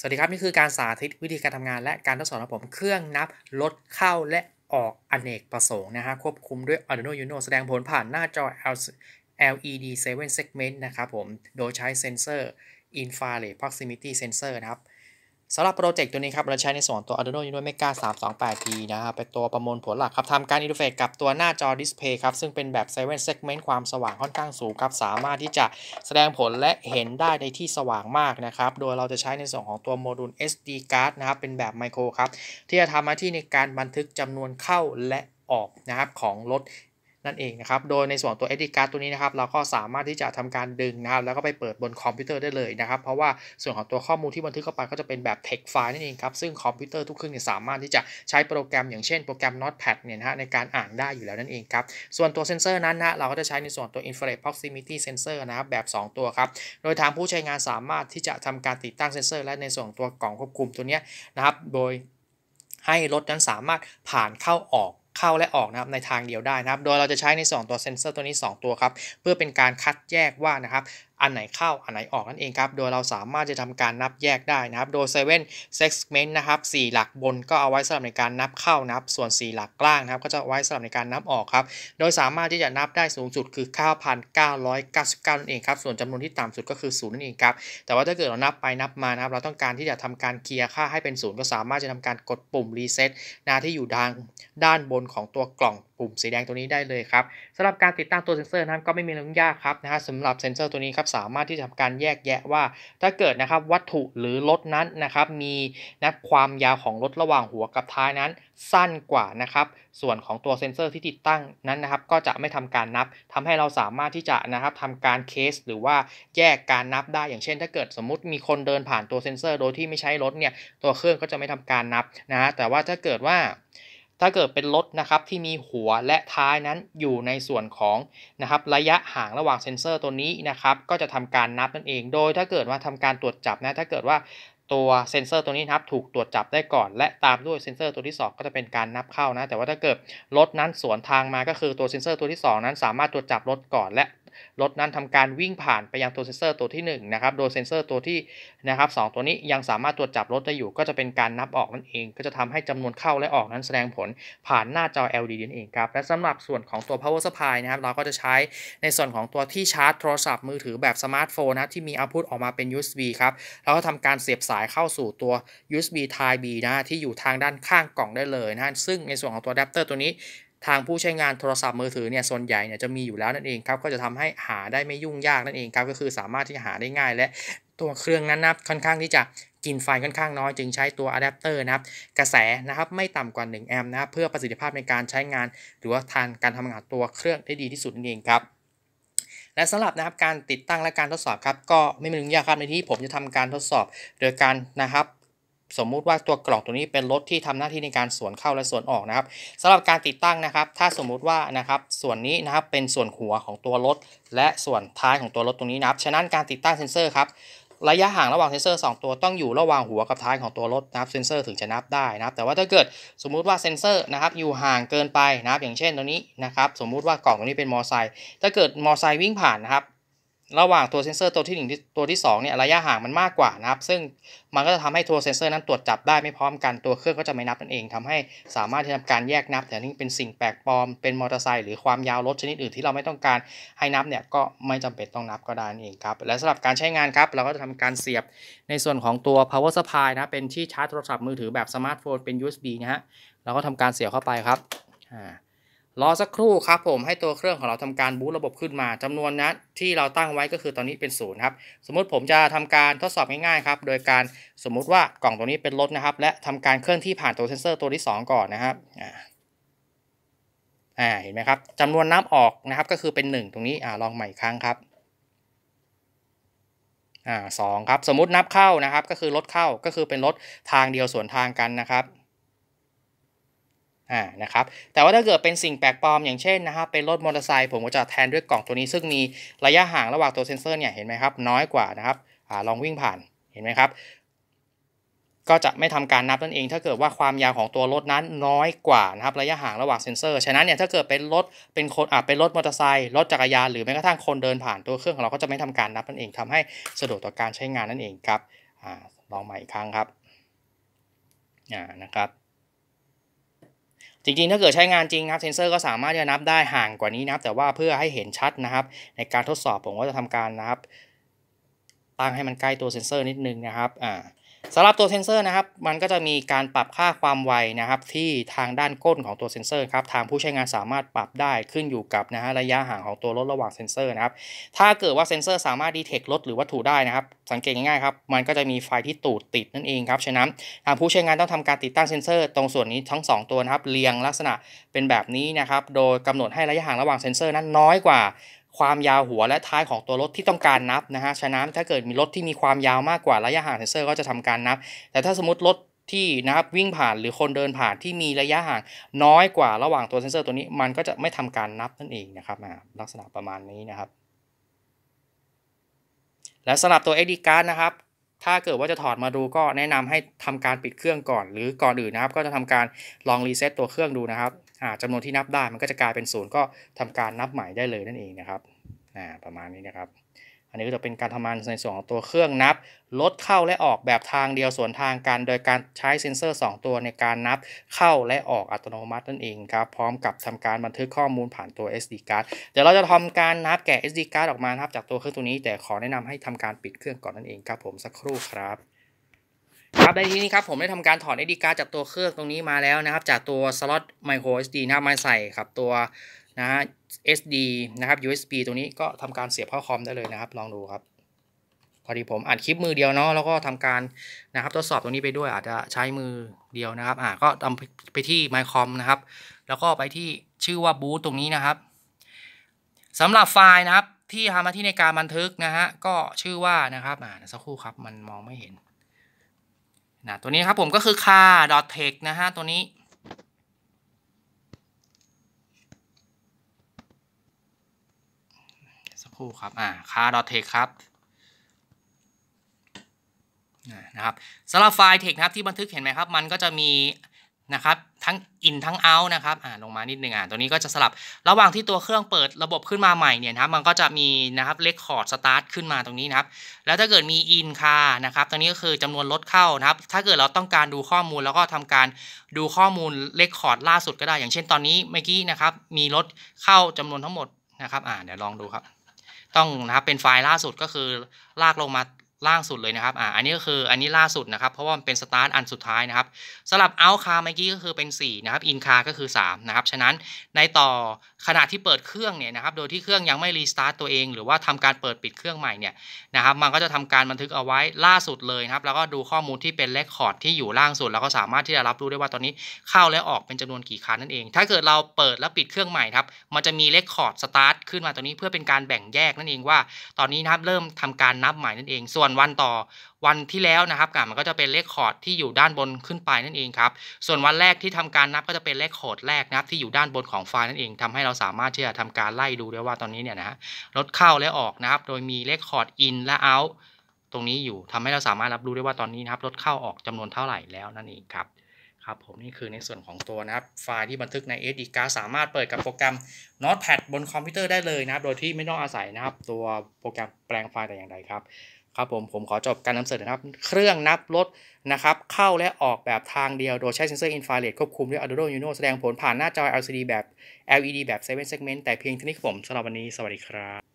สวัสดีครับ นี่คือการสาธิตวิธีการทำงานและการทดสอบของผมเครื่องนับลดเข้าและออกอเนกประสงค์นะฮะควบคุมด้วย Arduino Uno แสดงผลผ่านหน้าจอ LED 7 segment นะครับผมโดยใช้เซนเซอร์ infrared proximity sensor นะครับสำหรับโปรเจกต์ตัวนี้ครับเราใช้ในส่วนตัว Arduino Uno Mega 328P นะครับเป็นตัวประมวลผลหลักครับทำการอินเทอร์เฟซกับตัวหน้าจอดิสเพย์ครับ ซึ่งเป็นแบบ7 segment ความสว่างค่อนข้างสูงครับสามารถที่จะแสดงผลและเห็นได้ในที่สว่างมากนะครับ โดยเราจะใช้ในส่วนของตัวโมดูล SD card นะครับ เป็นแบบไมโครครับ ที่จะทำหน้าที่ในการบันทึกจำนวนเข้าและออกนะครับของรถนั่นเองนะครับ โดยในส่วนตัว SD card ตัวนี้นะครับ เราก็สามารถที่จะทำการดึงนะครับ แล้วก็ไปเปิดบนคอมพิวเตอร์ได้เลยนะครับ เพราะว่าส่วนของตัวข้อมูลที่บันทึกเข้าไปก็จะเป็นแบบ text file นั่นเองครับ ซึ่งคอมพิวเตอร์ทุกเครื่องเนี่ยสามารถที่จะใช้โปรแกรม อย่างเช่นโปรแกรม Notepad เนี่ยนะในการอ่านได้อยู่แล้วนั่นเองครับ ส่วนตัวเซนเซอร์นั้นนะเราก็จะใช้ในส่วนตัว infrared proximity sensor นะครับแบบ 2 ตัวครับ โดยทางผู้ใช้งานสามารถที่จะทำการติดตั้งเซนเซอร์และในส่วนตัวกล่องควบคุมตัวนี้นะครับโดยให้รถนั้นสามารถผ่านเข้าออกเข้าและออกนะครับในทางเดียวได้นะครับ โดยเราจะใช้ในสตัวเซนเซอร์ตัวนี้ 2 ตัวครับ เพื่อเป็นการคัดแยกว่านะครับอันไหนเข้าอันไหนออกนั่นเองครับ โดยเราสามารถจะทำการนับแยกได้นะครับโดย7 segment นะครับ4หลักบนก็เอาไว้สำหรับในการนับเข้านับ ส่วน 4 หลักล่างนะครับก็จะไว้สำหรับในการนับออกครับโดยสามารถที่จะนับได้สูงสุดคือ9,999นั่นเองครับส่วนจำนวนที่ต่ำสุดก็คือ0นั่นเองครับแต่ว่าถ้าเกิดเรานับไปนับมานะครับเราต้องการที่จะทำการเคลียร์ค่าให้เป็น0ก็สามารถจะทำการกดปุ่มรีเซ็ตนะที่อยู่ทางด้านบนของตัวกล่องปุ่มสีแดงตัวนี้ได้เลยครับสำหรับการติดตั้งตัวเซ็นเซอร์นะครับก็ไม่มีเรื่องยากครับนะฮะสำหรับเซ็นเซอร์ตัวนี้ครับสามารถที่จะทำการแยกแยะว่า ถ้าเกิดนะครับวัตถุหรือรถนั้นนะครับ มีนะความยาวของรถระหว่างหัวกับท้ายนั้น สั้นกว่านะครับ ส่วนของตัวเซ็นเซอร์ที่ติดตั้งนั้นนะครับ ก็จะไม่ทำการนับ ทำให้เราสามารถที่จะนะครับทำการเคส หรือว่าแยกการนับได้อย่างเช่น ถ้าเกิดสมมติมีคนเดินผ่านตัวเซ็นเซอร์โดยที่ไม่ใช้รถเนี่ย ตัวเครื่องก็จะไม่ทำการนับนะฮะแต่ว่าถ้าเกิดว่าถ้าเกิดเป็นรถนะครับที่มีหัวและท้ายนั้นอยู่ในส่วนของนะครับระยะห่างระหว่างเซ็นเซอร์ตัวนี้นะครับก็จะทำการนับนั่นเอง โดยถ้าเกิดว่าทำการตรวจจับนะ ถ้าเกิดว่าตัวเซ็นเซอร์ตัวนี้นะครับ ถูกตรวจจับได้ก่อน และตามด้วยเซ็นเซอร์ตัวที่ 2 ก็จะเป็นการนับเข้านะ แต่ว่าถ้าเกิดรถนั้นสวนทางมาก็คือตัวเซ็นเซอร์ตัวที่ 2 นั้นสามารถตรวจจับรถก่อนและรถนั้นทำการวิ่งผ่านไปยังตัวเซนเซอร์ตัวที่ 1 นะครับ โดยเซนเซอร์ตัวที่นะครับสตัวนี้ยังสามารถตรวจจับรถได้อยู่ก็จะเป็นการนับออกนั่นเอง ก็จะทำให้จำนวนเข้าและออกนั้นแสดงผล ผ่านหน้าจอ LED นั่นเองครับ และสำหรับส่วนของตัว power supply นะครับ เราก็จะใช้ในส่วนของตัวที่ชาร์จโทรศัพท์มือถือแบบสมาร์ทโฟน นะที่มี o u t พุตออกมาเป็น USB ครับเราก็ทำการเสียบสายเข้าสู่ตัว USB Type B นะที่อยู่ทางด้านข้างกล่องได้เลยนะซึ่งในส่วนของตัวแดปเตอร์ตัวนี้ทางผู้ใช้งานโทรศัพท์มือถือเนี่ยส่วนใหญ่เนี่ยจะมีอยู่แล้วนั่นเองครับ ก็จะทำให้หาได้ไม่ยุ่งยากนั่นเองครับก็คือสามารถที่จะหาได้ง่ายและตัวเครื่องนั้นนะค่อนข้างที่จะกินไฟค่อนข้างน้อยจึงใช้ตัวอะแดปเตอร์นะครับกระแสนะครับไม่ต่ำกว่า1แอมป์นะครับเพื่อประสิทธิภาพในการใช้งาน หรือว่าทานการทำงานตัวเครื่องได้ดีที่สุดนั่นเองครับ และสำหรับนะครับการติดตั้งและการทดสอบครับ ก็ไม่มีเรื่องยากครับในที่ผมจะทำการทดสอบโดยการนะครับสมมุติว่าตัวกล่องตัวนี้เป็นรถที่ทำหน้าที่ในการสวนเข้าและสวนออกนะครับสำหรับการติดตั้งนะครับ ถ้าสมมุติว่านะครับส่วนนี้นะครับเป็นส่วนหัวของตัวรถและส่วนท้ายของตัวรถตรงนี้นะครับฉะนั้นการติดตั้งเซ็นเซอร์ครับระยะห่างระหว่างเซนเซอร์2ตัวต้องอยู่ระหว่างหัวกับท้ายของตัวรถนะครับเซนเซอร์ถึงจะนับได้นะครับ แต่ว่าถ้าเกิดสมมุติว่าเซนเซอร์นะครับอยู่ห่างเกินไปนะครับอย่างเช่นตัวนี้นะครับ สมมุติว่ากล่องตัวนี้เป็นมอไซค์ถ้าเกิดมอไซค์วิ่งผ่านนะครับระหว่างตัวเซนเซอร์ตัวที่1ตัวที่2เนี่ยระยะห่างมันมากกว่านะครับ ซึ่งมันก็จะทำให้ตัวเซนเซอร์นั้นตรวจจับได้ไม่พร้อมกันตัวเครื่องก็จะไม่นับนั่นเอง ทำให้สามารถที่ทำการแยกนับแต่นี่เป็นสิ่งแปลกปลอม เป็นมอเตอร์ไซค์หรือความยาวรถชนิดอื่นที่เราไม่ต้องการให้นับเนี่ยก็ไม่จำเป็นต้องนับก็ได้นั่นเองครับ และสำหรับการใช้งานครับเราก็จะทำการเสียบในส่วนของตัว power supply นะ เป็นที่ชาร์จโทรศัพท์มือถือแบบสมาร์ทโฟนเป็น USB นะฮะเราก็ทำการเสียบเข้าไปครับอ่ารอสักครู่ครับผมให้ตัวเครื่องของเราทำการบูตระบบขึ้นมา จำนวนนั้นที่เราตั้งไว้ก็คือตอนนี้เป็นศูนย์ครับ สมมุติผมจะทำการทดสอบง่ายๆครับโดยการสมมุติว่ากล่องตัวนี้เป็นรถนะครับ และทำการเคลื่อนที่ผ่านตัวเซนเซอร์ตัวที่ 2 ก่อนนะครับอ่าเห็นไหมครับจำนวนน้ำออกนะครับก็คือเป็น 1 ตรงนี้อ่าลองใหม่ครั้งครับอ่าสครับ สมมตินับเข้านะครับ ก็คือรถเข้าก็คือเป็นรถทางเดียวสวนทางกันนะครับอ่า นะครับ แต่ว่าถ้าเกิดเป็นสิ่งแปลกปลอมอย่างเช่นนะครับ เป็นรถมอเตอร์ไซค์ผมก็จะแทนด้วยกล่องตัวนี้ซึ่งมีระยะห่างระหว่างตัวเซ็นเซอร์เนี่ยเห็นไหมครับน้อยกว่านะครับ อ่า ลองวิ่งผ่าน เห็นไหมครับ ก็จะไม่ทำการนับนั่นเอง ถ้าเกิดว่าความยาวของตัวรถนั้นน้อยกว่านะครับระยะห่างระหว่างเซ็นเซอร์ ฉะนั้นเนี่ยถ้าเกิดเป็นรถ เป็นคน อ่าเป็นรถมอเตอร์ไซค์ รถจักรยาน หรือแม้กระทั่งคนเดินผ่านตัวเครื่องของเรา ก็จะไม่ทำการนับนั่นเองทำให้สะดวกต่อการใช้งานนั่นเองครับ อ่า ลองใหม่อีกครั้งครับอ่านะครับจริงๆ ถ้าเกิดใช้งานจริงครับเซนเซอร์ก็สามารถจะนับได้ห่างกว่านี้นับ แต่ว่าเพื่อให้เห็นชัดนะครับ ในการทดสอบผมก็จะทำการนะครับตั้งให้มันใกล้ตัวเซนเซอร์นิดนึงนะครับอ่าสำหรับตัวเซนเซอร์นะครับ มันก็จะมีการปรับค่าความไวนะครับที่ทางด้านก้นของตัวเซนเซอร์ครับทางผู้ใช้งานสามารถปรับได้ขึ้นอยู่กับนะฮะระยะห่างของตัวรถระหว่างเซนเซอร์นะครับถ้าเกิดว่าเซนเซอร์สามารถดีเทครถหรือวัตถุได้นะครับ สังเกตง่ายๆครับมันก็จะมีไฟที่ตูดติดนั่นเองครับฉะนั้นทางผู้ใช้งานต้องทำการติดตั้งเซนเซอร์ ตรงส่วนนี้ทั้ง 2 ตัวนะครับเรียงลักษณะเป็นแบบนี้นะครับโดยกำหนดให้ระยะห่างระหว่างเซนเซอร์นั้นน้อยกว่าความยาวหัวและท้ายของตัวรถที่ต้องการนับนะฮะฉะนั้นถ้าเกิดมีรถที่มีความยาวมากกว่าระยะห่างเซนเซอร์ ก็จะทำการนับ แต่ถ้าสมมติรถที่นะครับวิ่งผ่านหรือคนเดินผ่านที่มีระยะห่างน้อยกว่าระหว่างตัวเซนเซอร์ตัวนี้มันก็จะไม่ทำการนับนั่นเองนะครับ ลักษณะประมาณนี้นะครับ และสำหรับตัว SD card นะครับ ถ้าเกิดว่าจะถอดมาดูก็แนะนำให้ทำการปิดเครื่องก่อน หรือก่อนอื่นนะครับก็จะทำการลองรีเซ็ตตัวเครื่องดูนะครับจำนวนที่นับได้มันก็จะกลายเป็นศูนย์ก็ทำการนับใหม่ได้เลยนั่นเองนะครับ ประมาณนี้นะครับ อันนี้ก็จะเป็นการทำงานในส่วนของตัวเครื่องนับลดเข้าและออกแบบทางเดียวส่วนทางกัน โดยการใช้เซ็นเซอร์ 2 ตัวในการนับ เข้าและออกอัตโนมัตินั่นเองครับ พร้อมกับทำการบันทึกข้อมูลผ่านตัว SD card เดี๋ยวเราจะทำการนับแกะ SD card ออกมาครับ จากตัวเครื่องตัวนี้แต่ขอแนะนำให้ทำการปิดเครื่องก่อนนั่นเองครับ ผมสักครู่ครับครับในที่นี้ครับผมได้ทำการถอดอดีการจากตัวเครื่องตรงนี้มาแล้วนะครับจากตัวสล็อตไมโคร SD นะครับมาใส่ครับตัวนะฮะ SD นะครับ USB ตัวนี้ก็ทำการเสียบเข้าคอมได้เลยนะครับ ลองดูครับ พอดีผมอัดคลิปมือเดียวเนาะแล้วก็ทำการนะครับทดสอบตรงนี้ไปด้วยอาจจะใช้มือเดียวนะครับอ่าก็ทำไปที่ไมคคอมนะครับ แล้วก็ไปที่ชื่อว่าบูตตรงนี้นะครับ สำหรับไฟล์นะครับที่ทำมาที่ในการบันทึกนะฮะก็ชื่อว่านะครับอ่าสักครู่ครับมันมองไม่เห็นนะตัวนี้ครับผมก็คือค่า t e x t นะฮะ ตัวนี้สักครู่ครับ อ่า ค่า t e x t ครับนะครับสำหรับไฟล์ text นะครับที่บันทึกเห็นไหมครับ มันก็จะมีนะครับทั้งอินทั้งเอาท์นะครับ อ่าลงมานิดนึงอ่าตัวนี้ก็จะสลับ ระหว่างที่ตัวเครื่องเปิดระบบขึ้นมาใหม่เนี่ยนะครับ มันก็จะมีนะครับเลคคอร์ดสตาร์ทขึ้นมาตรงนี้นะครับ แล้วถ้าเกิดมีอินคานะครับ ตรงนี้ก็คือจำนวนรถเข้านะครับ ถ้าเกิดเราต้องการดูข้อมูลแล้วก็ทำการดูข้อมูลเลคคอร์ดล่าสุดก็ได้ อย่างเช่นตอนนี้เมื่อกี้นะครับ มีรถเข้าจำนวนทั้งหมดนะครับ อ่า เดี๋ยวลองดูครับ ต้องนะครับ เป็นไฟล์ล่าสุดก็คือลากลงมาล่าสุดเลยนะครับอ่าอันนี้ก็คืออันนี้ล่าสุดนะครับ เพราะว่ามันเป็นสตาร์ทอันสุดท้ายนะครับสำหรับเอาคาเมื่อกี้ก็คือเป็น4นะครับอินคาก็คือ3นะครับ ฉะนั้นในต่อขณะที่เปิดเครื่องเนี่ยนะครับ โดยที่เครื่องยังไม่รีสตาร์ตตัวเอง หรือว่าทำการเปิดปิดเครื่องใหม่เนี่ยนะครับ มันก็จะทำการบันทึกเอาไว้ล่าสุดเลยนะครับ แล้วก็ดูข้อมูลที่เป็นเลคคอร์ดที่อยู่ล่างสุดแล้วก็สามารถที่จะรับรู้ได้ว่าตอนนี้เข้าและออกเป็นจำนวนกี่คันนั่นเอง ถ้าเกิดเราเปิดและปิดเครื่องใหม่ครับ มันจะมีเลคคอร์ดสตาร์ทขึ้นมาตอนนี้เพื่อเป็นการแบ่งแยกนั่นเองว่าตอนนี้นะครับเริ่มทำการนับใหม่นั่นเองส่วนวนวันต่อวันที่แล้วนะครับมันก็จะเป็นเลขคอร์ดที่อยู่ด้านบนขึ้นไปนั่นเองครับ ส่วนวันแรกที่ทำการนับก็จะเป็นเลขคอร์ดแรกนะครับที่อยู่ด้านบนของไฟล์นั่นเองทำให้เราสามารถที่จะทำการไล่ดูได้ว่าตอนนี้เนี่ยนะฮะลดเข้าและออกนะครับโดยมีเลขคอร์ดอินและเอา u ์ตรงนี้อยู่ทำให้เราสามารถรับรู้ได้ว่าตอนนี้นะครับลดเข้าออกจำนวนเท่าไหร่แล้วนั่นเอง ครับครับผมนี่คือในส่วนของตัวนะครับไฟล์ที่บันทึกใน SD card สามารถเปิดกับโปรแกรม Notepad บนคอมพิวเตอร์ได้เลยนะครับ โดยที่ไม่ต้องอาศัยนะครับ ตัวโปรแกรมแปลงไฟล์แต่อย่างใดครับครับผมผมขอจบการนำเสนอนะครับเครื่องนับรถนะครับเข้าและออกแบบทางเดียวโดยใช้เซ็นเซอร์ อินฟราเรดควบคุมด้วย Arduino Uno แสดงผลผ่านหน้าจอ LCD แบบ LED แบบ 7 segment แต่เพียงเท่านี้ครับผมสำหรับวันนี้สวัสดีครับ